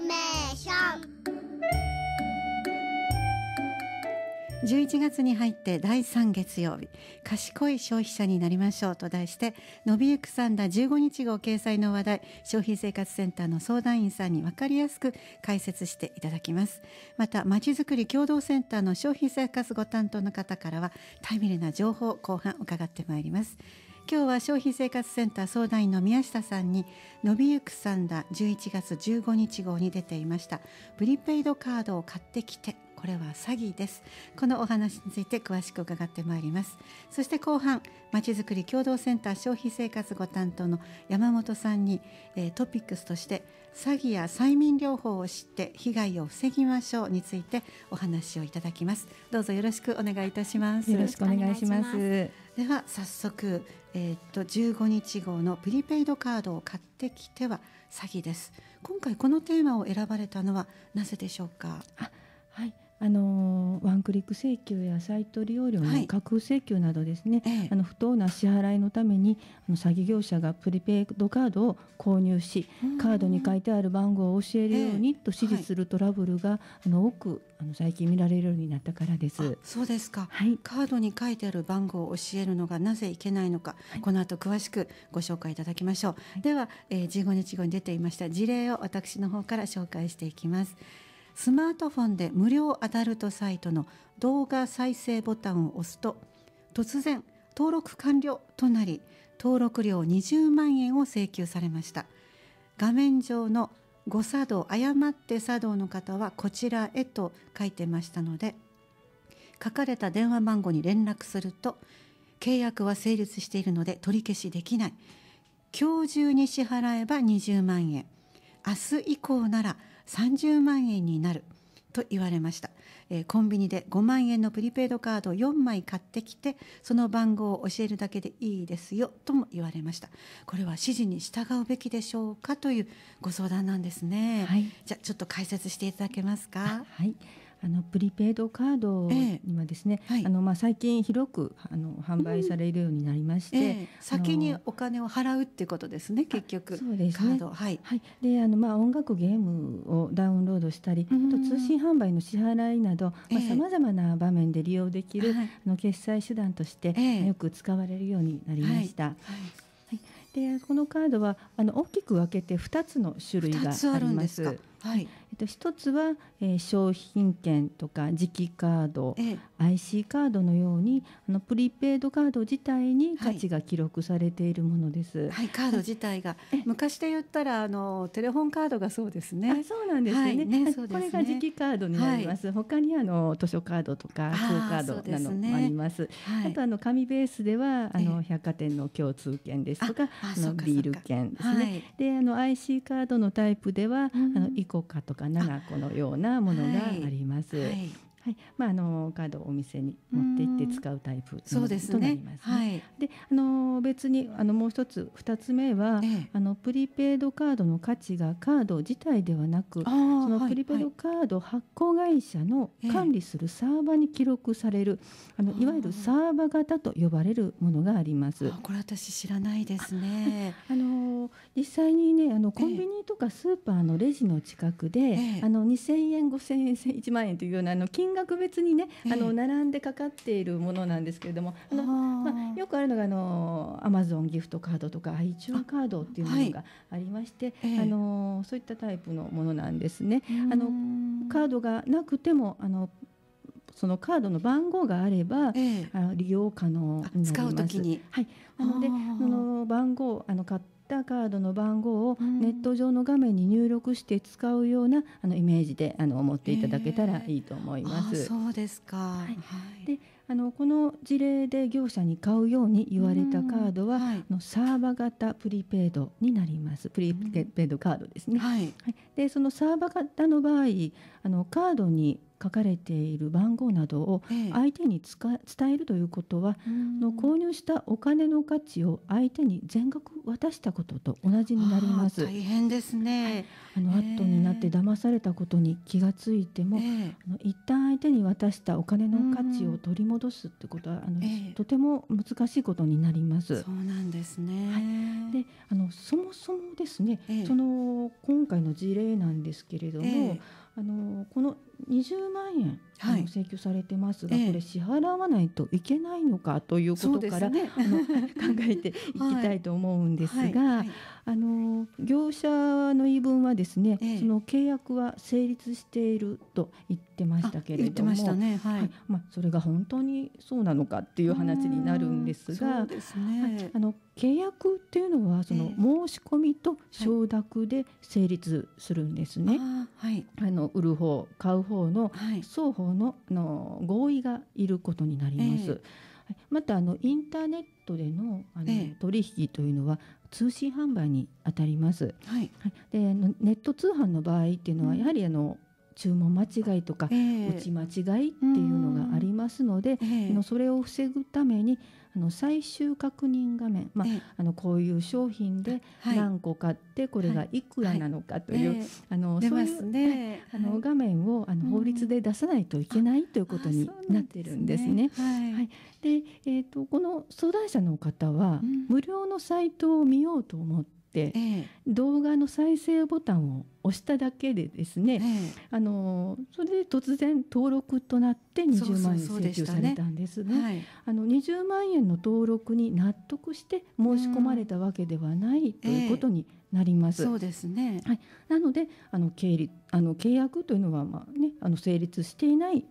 メーション」11月に入って第3月曜日「賢い消費者になりましょう」と題して「伸びゆくサンダー15日号」掲載の話題消費生活センターの相談員さんに分かりやすく解説していただきますまたまちづくり共同センターの消費生活ご担当の方からはタイミリーな情報後半伺ってまいります今日は消費生活センター相談員の宮下さんに「伸びゆくさんだ」11月15日号に出ていました「プリペイドカードを買ってきて」これは詐欺ですこのお話について詳しく伺ってまいりますそして後半まちづくり共同センター消費生活ご担当の山本さんに、えー、トピックスとして詐欺や催眠療法を知って被害を防ぎましょうについてお話をいただきますどうぞよろしくお願いいたしますよろしくお願いしますでは早速、えー、っと15日号のプリペイドカードを買ってきては詐欺です今回このテーマを選ばれたのはなぜでしょうかはいあのワンクリック請求やサイト利用料の架空請求などですね、はい、あの不当な支払いのためにあの詐欺業者がプリペイドカードを購入しカードに書いてある番号を教えるようにと指示するトラブルが、あの多くあの最近見られるようになったからです。そうですか、はい、カードに書いてある番号を教えるのがなぜいけないのか、はい、この後詳しくご紹介いただきましょう、はい、では、えー、15日後に出ていました事例を私の方から紹介していきます。スマートフォンで無料アダルトサイトの動画再生ボタンを押すと突然登録完了となり登録料20万円を請求されました画面上の誤作動誤って作動の方はこちらへと書いてましたので書かれた電話番号に連絡すると契約は成立しているので取り消しできない今日中に支払えば20万円明日以降なら30万円になると言われました、えー、コンビニで5万円のプリペイドカードを4枚買ってきてその番号を教えるだけでいいですよとも言われましたこれは指示に従うべきでしょうかというご相談なんですね、はい、じゃあちょっと解説していただけますかはいあのプリペイドカードにはですね、えーはい、あのまあ最近広くあの販売されるようになりまして、うんえー、先にお金を払うっていうことですね結局そうですねはい、はい、であのまあ音楽ゲームをダウンロードしたり、あと通信販売の支払いなどさまざ、あ、まな場面で利用できる、あの決済手段として、よく使われるようになりました。はいはいでこのカードはあの大きく分けて2つの種類があります。すはい、えっと、一つは、えー、商品券とか磁気カード、ええ、IC カードのようにあのプリペイドカード自体に価値が記録されているものです。はい、はい、カード自体が昔で言ったらあのテレホンカードがそうですね。そうなんですねはいねすね、これが磁気カードになります。はい、他にあの図書カードとかクオカードなどもあります。あ、ね,、とあの紙ベースではあの、え、百貨店の共通券ですとかあのビール券ですね。であの IC カードのタイプでは、あのイコカとかか7個のようなものがあります。はいはいまあ、あのカードをお店に持って行って使うタイプとなりますね。はい、で、あの別にあのもう一つ二つ目は、ええ、あのプリペイドカードの価値がカード自体ではなくそのプリペイドカード発行会社の管理するサーバーに記録される、え、あのいわゆるサーバー型と呼ばれるものがあります。これ私知らないですね。あの実際にねあのコンビニとかスーパーのレジの近くで、あの二千円五千円一万円というようなあの金額別にね、あの並んでかかっているものなんですけれども、あのまあ、よくあるのがあのアマゾンギフトカードとか iTunes カードっていうものがありまして、あはい、あのそういったタイプのものなんですね。あのカードがなくてもあのそのカードの番号があれば、ええ、あ利用可能になります。使うときに、はい、なのでその番号あの買っターカードの番号をネット上の画面に入力して使うような、あのイメージであの思っていただけたらいいと思います。そうですか、はい、はい、であのこの事例で業者に買うように言われたカードは、うんはい、のサーバー型プリペイドになりますプリペイドカードですね、うん、はい、はい、でそのサーバー型の場合あのカードに書かれている番号などを相手に伝えるということは、ええ、の購入したお金の価値を相手に全額渡したことと同じになります。大変ですね、あの、えー、後になって騙されたことに気がついても、えー、あの一旦相手に渡したお金の価値を取り戻すってことは、あの、えー、とても難しいことになります。そうなんですね、はい、であのそもそもですね、その今回の事例なんですけれども。あのこの20万円、はい、請求されてますが、ええ、これ支払わないといけないのかということから、ね、あの 考えていきたいと思うんですが、はいはい、あの業者の言い分はですね、え、その契約は成立していると言ってましたけれども、ね、はいまあ、それが本当にそうなのかっていう話になるんですが、ね、あの契約っていうのはその申し込みと承諾で成立するんですね。はい、あの売る方買う方の双方の,、の合意がいることになります。えー、またあのインターネットでのあの、取引というのは通信販売にあたります。はい、であのネット通販の場合っていうのはやはりあの、注文間違いとか、えー、打ち間違いっていうのがありますので、えー、それを防ぐためにあの最終確認画面、まあ、えー、あのこういう商品で何個買ってこれがいくらなのかという、はいはい、あのそういう、ね、あの画面をあの法律で出さないといけないということになってるんですね。はい、で、えっ、とこの相談者の方は、うん、無料のサイトを見ようと思って、え動画の再生ボタンを押しただけでですね、えあのそれで突然登録となって20万円請求されたんですね、あの20万円の登録に納得して申し込まれたわけではないということになります。そうですね。はい。なので、あの経理あの契約というのはまあね、あの成立していないと、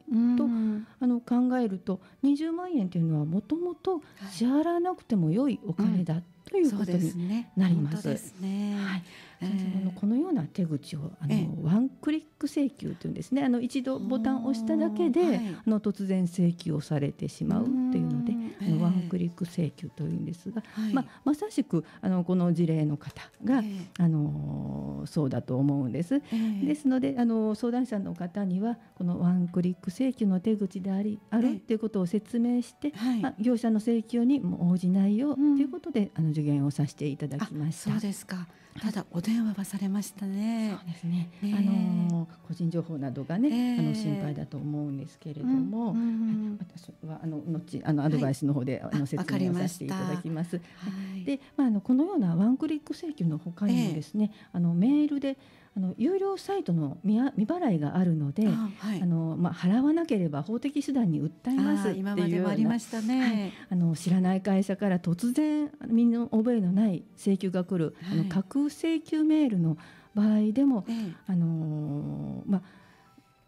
あの考えると二十万円というのはもともと支払わなくても良いお金だ、はい、ということになります。うん、すね、はい。えー、のこのような手口をあの、えー、ワンクリック請求というんですね。あの一度ボタンを押しただけで、はい、あの突然請求をされてしまうというので、ワンクリック請求というんですが、はい、ままさしくあのこの事例の方が、あのそうだと思うんです。ですのであの相談者の方にはこのワンクリック請求の手口でありあるということを説明して、ま業者の請求に応じないようということで、あの助言をさせていただきました。そうですかただお電話はされましたね。そうですね。えー、あの個人情報などがね、えー、あの心配だと思うんですけれども、うんうんうん、私はあの後あのアドバイスの方で、はい、あの説明をさせていただきます。まはい、で、まああのこのようなワンクリック請求の他にもですね、えー、あのメールであの有料サイトの未払いがあるので、あ、はい、のまあ払わなければ法的手段に訴えますっていうありましたね。はい、あの知らない会社から突然身の覚えのない請求が来る、はい、あの架空請求メールの場合でも、あのまあ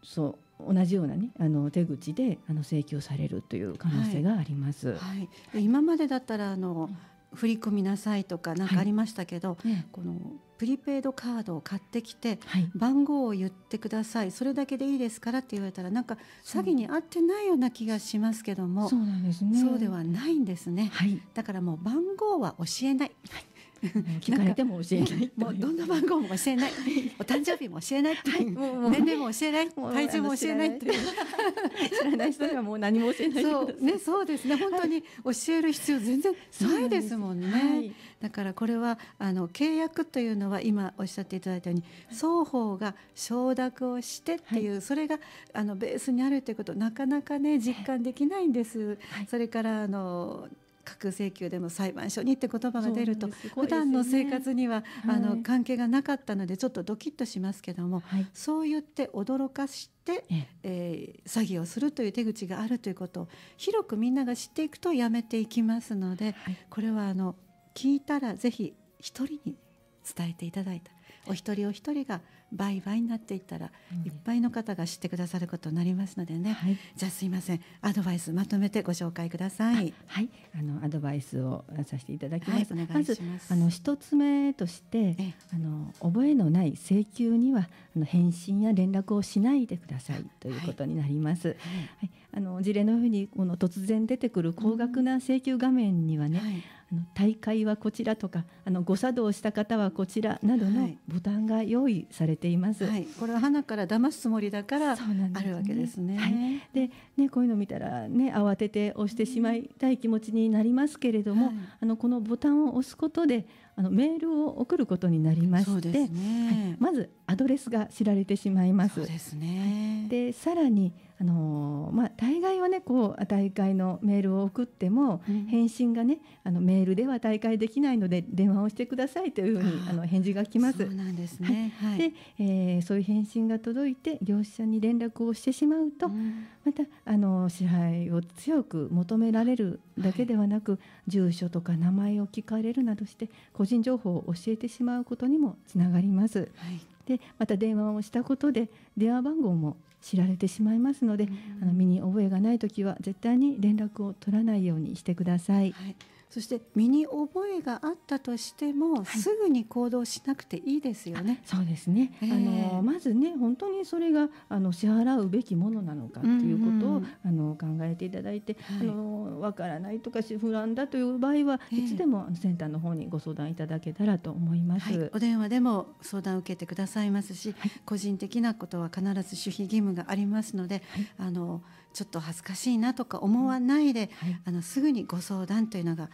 そう。同じような、ね、あの手口であの請求されるという可能性があります、はい、はい、今までだったらあの、振り込みなさいとか何かありましたけど、はい、このプリペイドカードを買ってきて、番号を言ってくださいそれだけでいいですからって言われたらなんか詐欺に合ってないような気がしますけどもそうなんです、ね、そうではないんですね、はい、だからもう番号は教えない。はい聞かれても教えないもうどんな番号も教えないお誕生日も教えないっていう、はい、年齢も教えない体重も教えないという知らない人にはもう何も教えないそうねそうですね本当に教える必要全然ないですもんね、はい、だからこれはあの契約というのは今おっしゃっていただいたように双方が承諾をしてっていう、はい、それがあのベースにあるということなかなかね実感できないんです、それからあの架空請求でも裁判所にって言葉が出ると、ね、普段の生活には、あの関係がなかったのでちょっとドキッとしますけども、はい、そう言って驚かしてえ、えー、詐欺をするという手口があるということを広くみんなが知っていくとやめていきますので、はい、これはあの聞いたらぜひ一人に伝えていただいたお一人お一人が倍々になっていったら、いっぱいの方が知ってくださることになりますのでね、はい、じゃあすいませんアドバイスまとめてご紹介くださいはいあのアドバイスをさせていただきます、はい、まずあの一つ目としてあの覚えのない請求にはあの返信や連絡をしないでくださいということになります、はい、はい、あの事例のようにこの突然出てくる高額な請求画面にはね、はいあの大会はこちらとかあの誤作動した方はこちらなどのボタンが用意されています、はいはい、これは花から騙すつもりだからあるわけですね。はい、でねこういうの見たらね慌てて押してしまいたい気持ちになりますけれども、あのこのボタンを押すことであのメールを送ることになりまして、ね、まずアドレスが知られてしまいます。で、ね、さらにあのまあ、大概はねこう大会のメールを送っても、返信がねあのメールでは大会できないので電話をしてくださいというふうにあの返事が来ます。そうなんですね、はいでえー、そういう返信が届いて業者に連絡をしてしまうと、またあの支配を強く求められるだけではなく、はい、住所とか名前を聞かれるなどして個人情報を教えてしまうことにもつながります。はい、でまた電話をしたことで電話番号も知られてしまいますので、あの身に覚えがない時は絶対に連絡を取らないようにしてください。はいそして身に覚えがあったとしても、はい、すぐに行動しなくていいですよね。そうですね。あのまずね本当にそれがあの支払うべきものなのかということを、うんうん、あの考えていただいて、はい、あのわからないとかし不安だという場合はいつでもセンターの方にご相談いただけたらと思います。はい、お電話でも相談を受けてくださいますし、個人的なことは必ず守秘義務がありますので、あの。ちょっと恥ずかしいなとか思わないで、はい、あのすぐにご相談というのが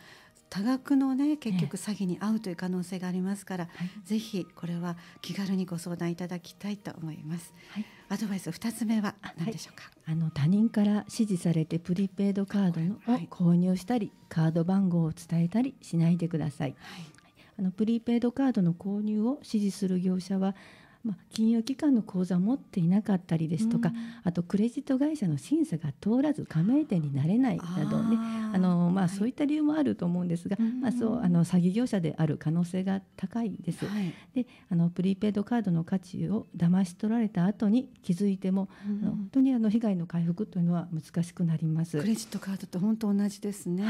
多額のね結局詐欺に遭うという可能性がありますから、えー、ぜひこれは気軽にご相談いただきたいと思います。はい、アドバイス2つ目は何でしょうか、はい、あの他人から指示されてプリペイドカードを購入したり、カード番号を伝えたりしないでください。あのプリペイドカードの購入を指示する業者はまあ、金融機関の口座を持っていなかったりですとか、うん、あとクレジット会社の審査が通らず加盟店になれないなどねあの、まあ、そういった理由もあると思うんですが、はい、まあ、そうあの詐欺業者である可能性が高いです。はい、であのプリペイドカードの価値を騙し取られた後に気づいても、うん、本当にあの被害の回復というのは難しくなります。クレジットカードと本当同じですね、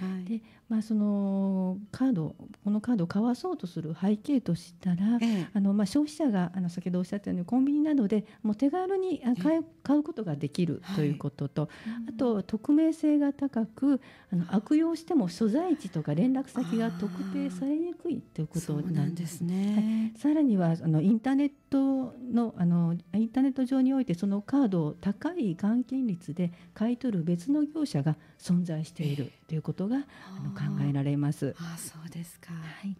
はい、でまあ、そのカードこのカードを交わそうとする背景としたら、ええ、あのまあ、消費者があの先ほどおっしゃったようにコンビニなどでもう手軽に買う買うことができるということと、はい、あと匿名性が高くあの悪用しても所在地とか連絡先が特定されにくいということなんですね、はい、さらにはあのインターネットのあのインターネット上においてそのカードを高い換金率で買い取る別の業者が存在しているということが、えー、あの考えられます。あそうですか、はい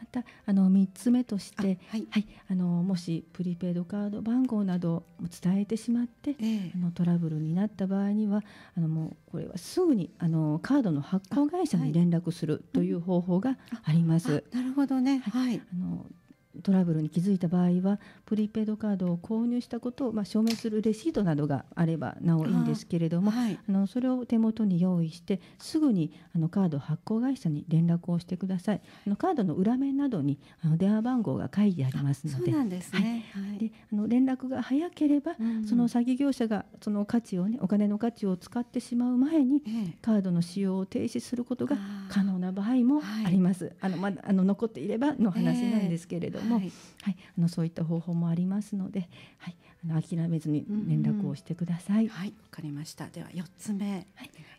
またあの3つ目として、はい、はい、あのもしプリペイドカード番号など伝えてしまって、えー、あのトラブルになった場合にはあのもうこれはすぐにあのカードの発行会社に連絡するという方法があります。はい、なるほどね、はい、あのトラブルに気づいた場合はプリペイドカードを購入したことを、まあ、証明するレシートなどがあればなおいいんですけれどもあ、はい、あのそれを手元に用意してすぐにあのカード発行会社に連絡をしてくださいあのカードの裏面などにあの電話番号が書いてありますのでそうなんですね、はい、であの連絡が早ければ、うん、その詐欺業者がその価値をねお金の価値を使ってしまう前に、カードの使用を停止することが可能な場合もあります、あ、のまあの残っていればの話なんですけれどども、はい、はい、あのそういった方法もありますので、はい、あの諦めずに連絡をしてください。うんうん、はい、わかりました。では四つ目、はい、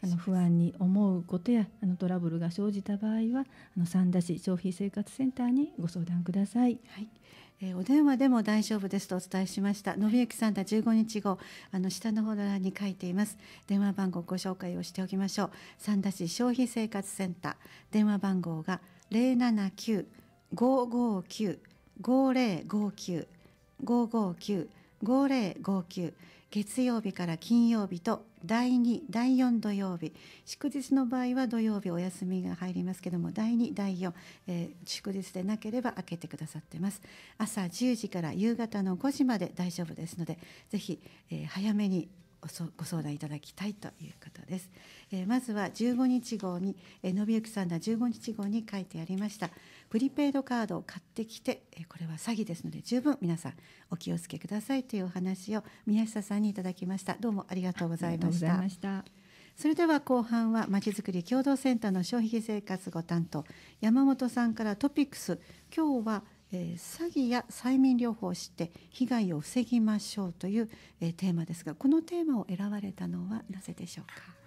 あの不安に思うことやあのトラブルが生じた場合は、あの三田市消費生活センターにご相談ください。はい。えお電話でも大丈夫ですとお伝えしました。信之さんだ15日後、あの下の方欄に書いています。電話番号ご紹介をしておきましょう。三田市消費生活センター電話番号が079 5 5 9 5059 559 5059月曜日から金曜日と第2第4土曜日祝日の場合は土曜日お休みが入りますけども第2第4、えー、祝日でなければ開けてくださってます朝10時から夕方の5時まで大丈夫ですのでぜひ、えー、早めにご相談いただきたいということです、えー、まずは15日号に、えー、ゆ行さんが15日号に書いてありましたプリペイドカードを買ってきて、えこれは詐欺ですので十分皆さんお気をつけくださいというお話を宮下さんにいただきましたどうもありがとうございましたそれでは後半はまちづくり共同センターの消費生活ご担当山本さんからトピックス今日はえー、詐欺や催眠療法を知って被害を防ぎましょうという、えー、テーマですがこのテーマを選ばれたのはなぜでしょうか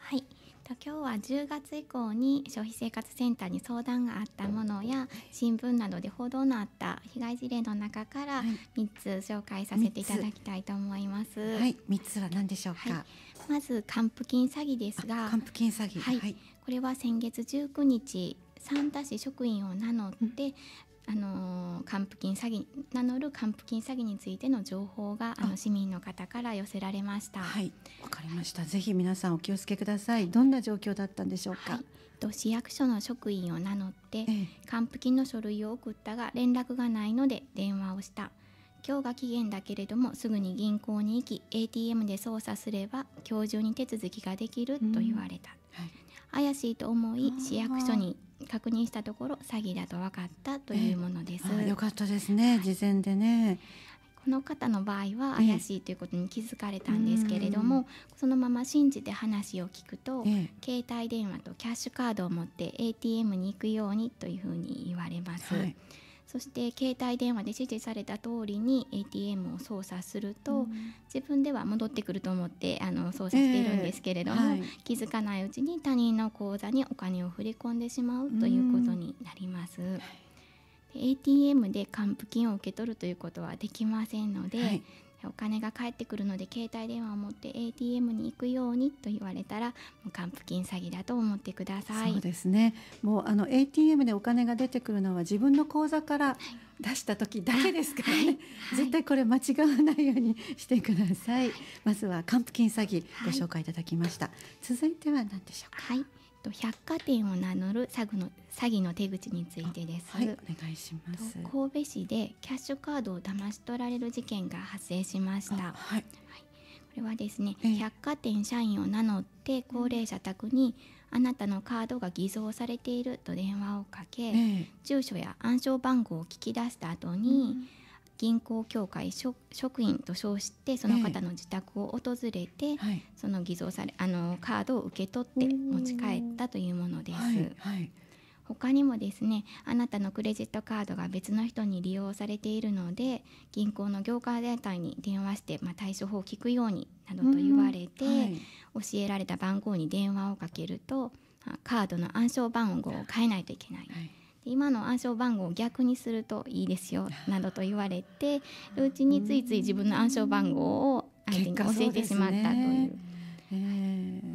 今日は10月以降に消費生活センターに相談があったものや新聞などで報道のあった被害事例の中から3つ紹介させていただきたいと思います。はい、3つは何でしょうか、はい、まず還付金詐欺ですが還付金詐欺、はい、はい、これは先月19日三田市職員を名乗って、あの還付金詐欺名乗る還付金詐欺についての情報があの市民の方から寄せられましたはいわかりました、ぜひ皆さんお気を付けくださいどんな状況だったんでしょうか、はい、と市役所の職員を名乗って、還付金の書類を送ったが連絡がないので電話をした今日が期限だけれどもすぐに銀行に行き ATM で操作すれば今日中に手続きができると言われた、はい、怪しいと思い市役所に確認したところ詐欺だと分かったというものです。えー、よかったですね、事前でね。この方の場合は怪しいということに気づかれたんですけれども、そのまま信じて話を聞くと、携帯電話とキャッシュカードを持って ATM に行くようにというふうに言われます。はいそして携帯電話で指示された通りに ATM を操作すると、うん、自分では戻ってくると思ってあの操作しているんですけれども、えーはい、気づかないうちに他人の口座にお金を振り込んでしまうということになります。うん ATM で還付金を受け取るということはできませんので、はい、お金が返ってくるので携帯電話を持って ATM に行くようにと言われたら還付金詐欺だと思ってくださいそうですねもうあの ATM でお金が出てくるのは自分の口座から出した時だけですからね、はいはい絶対これ間違わないようにしてください、まずは還付金詐欺ご紹介いただきました、続いては何でしょうかはいと百貨店を名乗る詐欺の詐欺の手口についてです。はい、お願いします。神戸市でキャッシュカードを騙し取られる事件が発生しました。はい、はい。これはですね、えー、百貨店社員を名乗って高齢者宅に、あなたのカードが偽造されていると電話をかけ、えー、住所や暗証番号を聞き出した後に、うん銀行協会職員と称してその方の自宅を訪れて、はい、その偽造されあのカードを受け取って持ち帰ったというものです。他にもですねあなたのクレジットカードが別の人に利用されているので銀行の業界団体に電話して、まあ、対処法を聞くようになどと言われて、うんはい、教えられた番号に電話をかけるとカードの暗証番号を変えないといけない、はい今の暗証番号を逆にするといいですよなどと言われて うちについつい自分の暗証番号を相手に教えてしまったという。うねえー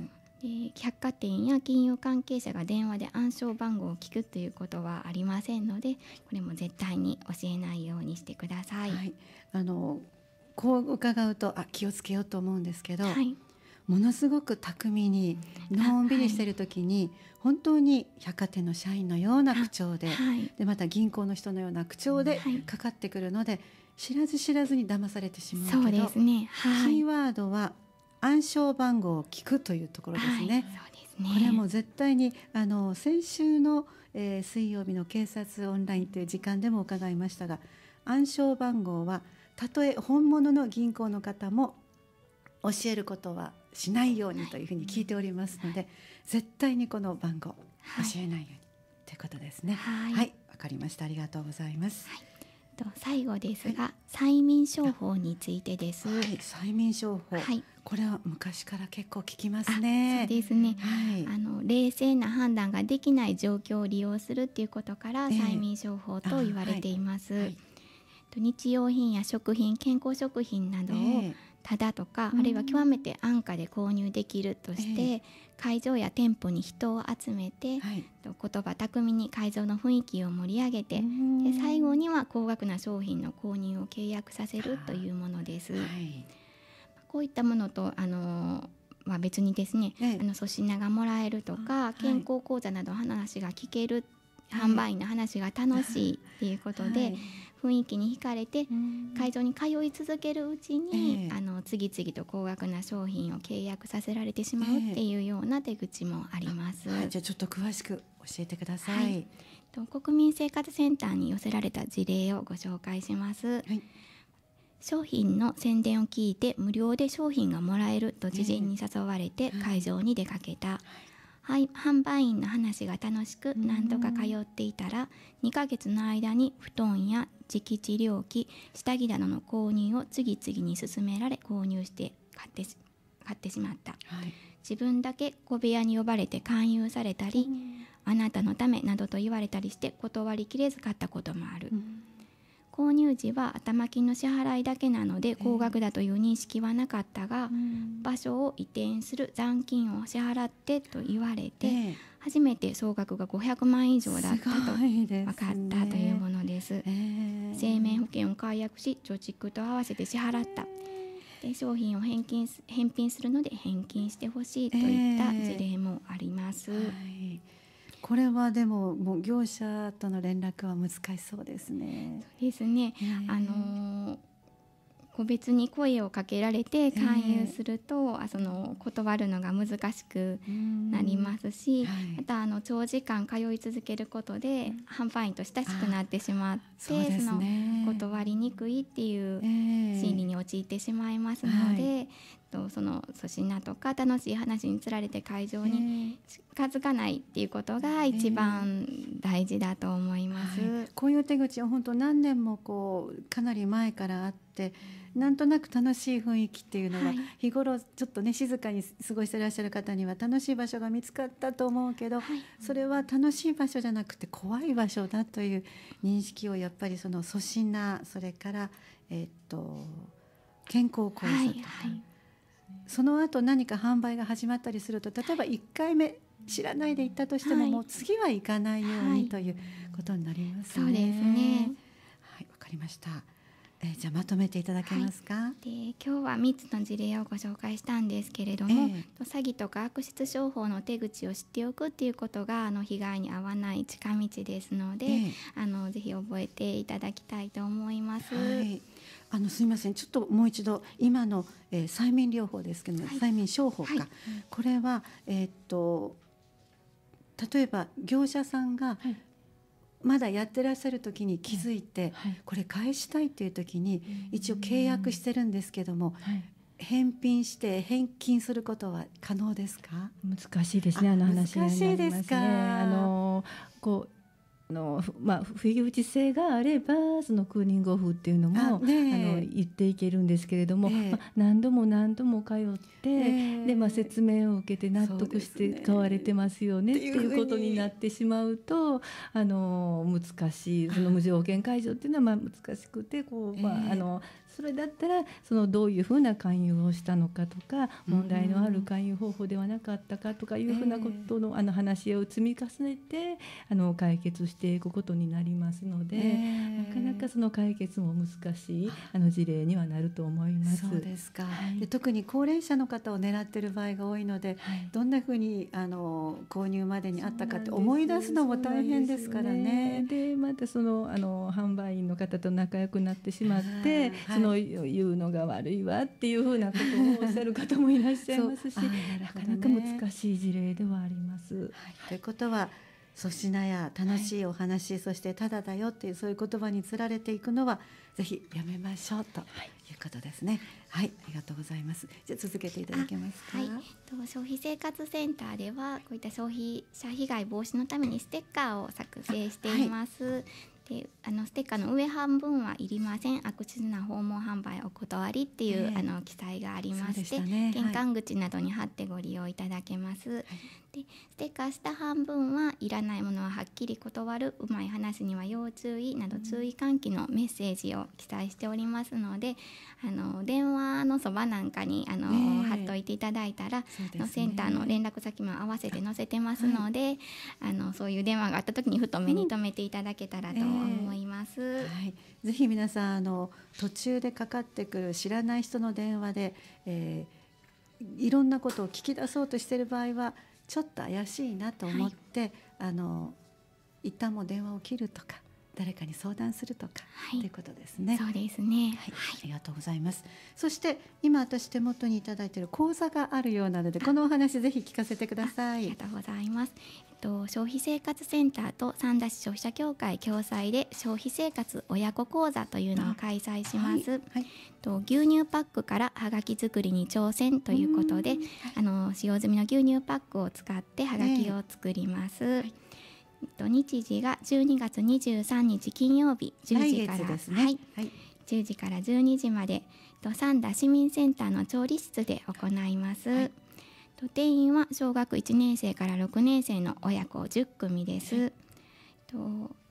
百貨店や金融関係者が電話で暗証番号を聞くということはありませんのでこれも絶対に教えないようにしてください。はい、あのこう伺うとあ気をつけようと思うんですけど、はい、ものすごく巧みにのんびりしてる時に、本当に百貨店の社員のような口調で,、でまた銀行の人のような口調でかかってくるので、知らず知らずに騙されてしまうけどそう、ねはい、キーワードは暗証番号を聞くというところですね。はいこれも絶対にあの先週の、えー、水曜日の警察オンラインという時間でも伺いましたが暗証番号はたとえ本物の銀行の方も教えることはしないようにというふうに聞いておりますので、はい、絶対にこの番号、教えないようにということですね。はい、はい、かりました。ありがとうございます。と最後ですが、催眠商法についてです。はい催眠商法。はい、これは昔から結構聞きますね。そうですね。はい、あの冷静な判断ができない状況を利用するっていうことから催眠商法と言われています。えー日用品や食品健康食品などをただとか、あるいは極めて安価で購入できるとして、えー、会場や店舗に人を集めて、はい、言葉巧みに会場の雰囲気を盛り上げて、で最後には高額な商品の購入を契約させるというものです。はい、こういったものとあのまあ、別にですね、ええ、あの粗品がもらえるとか、健康講座など話が聞けるっ販売員の話が楽しいっていうことで、雰囲気に惹かれて会場に通い続けるうちに、あの次々と高額な商品を契約させられてしまうっていうような手口もあります。はい、じゃあちょっと詳しく教えてください、はいと、国民生活センターに寄せられた事例をご紹介します。はい商品の宣伝を聞いて無料で商品がもらえると知人に誘われて会場に出かけた、販売員の話が楽しく何とか通っていたら2ヶ月の間に布団や磁気治療器下着などの購入を次々に勧められ購入して買ってし買ってしまった、はい、自分だけ小部屋に呼ばれて勧誘されたり、うん、あなたのためなどと言われたりして断りきれず買ったこともある、うん、購入時は頭金の支払いだけなので高額だという認識はなかったが、えー、場所を移転する残金を支払ってと言われて、えー、初めて総額が500万以上だったと分かったというものです、ねえー、生命保険を解約し貯蓄と合わせて支払ったで商品を返金返品するので返金してほしいといった事例もあります。はいこれはでももう業者との連絡は難しそうですね。そうですね、あの個別に声をかけられて勧誘すると、えー、その断るのが難しくなりますし、はい、またあの長時間通い続けることで、販売員と親しくなってしまってそ、ね,、の断りにくいっていう心理に陥ってしまいますので、えーとその粗品とか楽しい話につられて会場に近づかないっていうことが一番大事だと思います、はい、こういう手口は本当何年もこうかなり前からあってなんとなく楽しい雰囲気っていうのは日頃ちょっとね静かに過ごしてらっしゃる方には楽しい場所が見つかったと思うけど、それは楽しい場所じゃなくて怖い場所だという認識をやっぱりその粗品それからえっと健康講座とはいはいその後何か販売が始まったりすると例えば1回目、知らないで行ったとしても、はい、もう次は行かないようにということになりますね。はい、そうですね。はい、わかりました。えじゃあまとめていただけますか、はい、で今日は3つの事例をご紹介したんですけれども、えー、詐欺とか悪質商法の手口を知っておくっていうことがあの被害に遭わない近道ですので、えー、あのぜひ覚えていただきたいと思います。はいあのすみませんちょっともう一度今の、えー、催眠療法ですけどはい、催眠商法か、はい、これは、えー、っと例えば業者さんが、まだやってらっしゃる時に気づいて、はい、これ返したいという時に一応契約してるんですけども、はい、返品して返金することは可能ですか難しいですねあの話、ね、難しいですかあのこうのまあ、不意打ち性があればそのクーニングオフっていうのもあ、ね、あの言っていけるんですけれども、ね、まあ、何度も何度も通って、ね、でまあ、説明を受けて納得して買われてますよねっていうことになってしまうとあの難しいその無条件解除っていうのはまあ難しくてこう、まあ、あのそれだったらそのどういうふうな勧誘をしたのかとか問題のある勧誘方法ではなかったかとかいうふうなことの,、あの話し合いを積み重ねてあの解決していくことになりますので、なかなかその解決も難しいあの事例にはなると思います。そうですか、はい、で特に高齢者の方を狙ってる場合が多いので、はい、どんなふうにあの購入までにあったかって思い出すのも大変ですからね。で、ね、またそのあの販売員の方と仲良くなってしまって、はい、そのの言うのが悪いわっていうふうなことをおっしゃる方もいらっしゃいますし、ね、なかなか難しい事例ではあります。はい、ということは粗品や楽しいお話、はい、そしてただだよっていうそういう言葉につられていくのはぜひやめましょうということですね、はい、はい、ありがとうございますじゃ続けていただけますかはい、と消費生活センターではこういった消費者被害防止のためにステッカーを作成しています、はいであのステッカーの上半分はいりません悪質な訪問販売お断りっていう、えー、あの記載がありまして、ね、玄関口などに貼ってご利用いただけます、はい、でステッカーした半分はいらないものははっきり断るうまい話には要注意など注意喚起のメッセージを記載しておりますのであの電話のそばなんかにあの、ね、貼っといていただいたら、の、センターの連絡先も合わせて載せてますので、はい、あのそういう電話があった時にふと目に留めていただけたらと思います。えー、はい、ぜひ皆さんあの途中でかかってくる知らない人の電話で、えーいろんなことを聞き出そうとしている場合はちょっと怪しいなと思って、はい、あの一旦も電話を切るとか誰かに相談するとか、はい、ということですね。そうですね、はい、ありがとうございます。そして今私手元にいただいている講座があるようなのでこのお話ぜひ聞かせてください。ありがとうございます。えっと消費生活センターと三田市消費者協会共催で消費生活親子講座というのを開催します。はい、はい、と牛乳パックからハガキ作りに挑戦ということで、あの使用済みの牛乳パックを使ってハガキを作ります。ねはい日時が12月23日金曜日10時から、ね、はいはい、10時から12時まで三田市民センターの調理室で行います。はい、定員は小学1年生から6年生の親子10組です。はい、と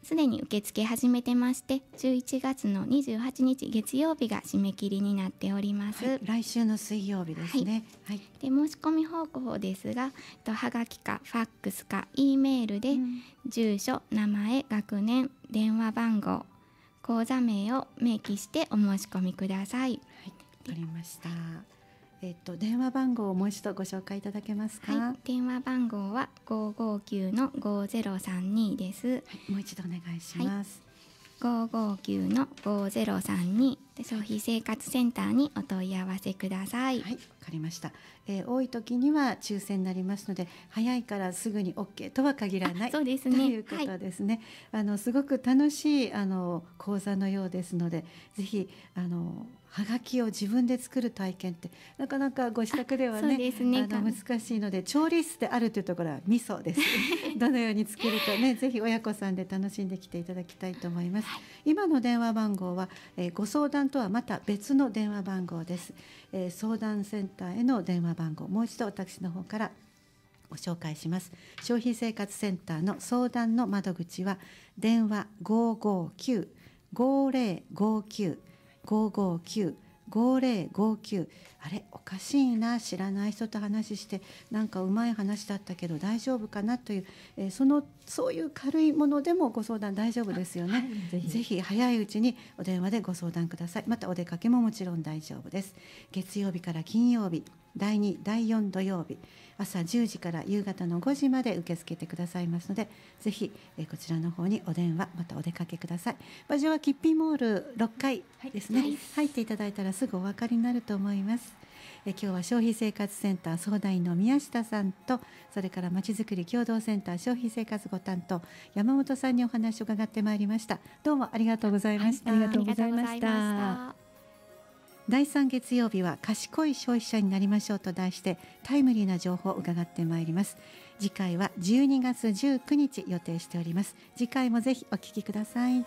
すでに受付始めてまして11月の28日月曜日が締め切りになっております、はい、来週の水曜日ですね、はい、で申し込み方法ですがとはがきかファックスか E メールで、うん、住所名前学年電話番号口座名を明記してお申し込みください。はい、わかりました。えっと、電話番号をもう一度ご紹介いただけますか。はい、電話番号は五五九の五ゼロ三二です、はい、もう一度お願いします。五五九の五ゼロ三二で消費生活センターにお問い合わせください。はい、わかりました、えー。多い時には抽選になりますので、早いからすぐに OK とは限らないそうですね。ということですね。はい、あのすごく楽しいあの講座のようですので、ぜひあのはがきを自分で作る体験ってなかなかご自宅ではね、ね、あの難しいので調理室であるというところは味噌です どのように作るかねぜひ親子さんで楽しんできていただきたいと思います、はい、今の電話番号は、えー、ご相談談とはまた別の電話番号です、えー、相談センターへの電話番号もう一度私の方からご紹介します消費生活センターの相談の窓口は電話559-5059-559-5059あれおかしいな知らない人と話してなんかうまい話だったけど大丈夫かなという、えー、そのそういう軽いものでもご相談大丈夫ですよね、はい、ぜひ早いうちにお電話でご相談くださいまたお出かけももちろん大丈夫です月曜日から金曜日第2第4土曜日朝10時から夕方の5時まで受け付けてくださいますのでぜひ、えー、こちらの方にお電話またお出かけください場所はキッピーモール6階ですね、はい、入っていただいたらすぐお分かりになると思いますえ今日は消費生活センター相談員の宮下さんとそれからまちづくり共同センター消費生活ご担当山本さんにお話を伺ってまいりましたどうもありがとうございました、はい、ありがとうございました第3月曜日は賢い消費者になりましょうと題してタイムリーな情報を伺ってまいります次回は12月19日予定しております次回もぜひお聞きください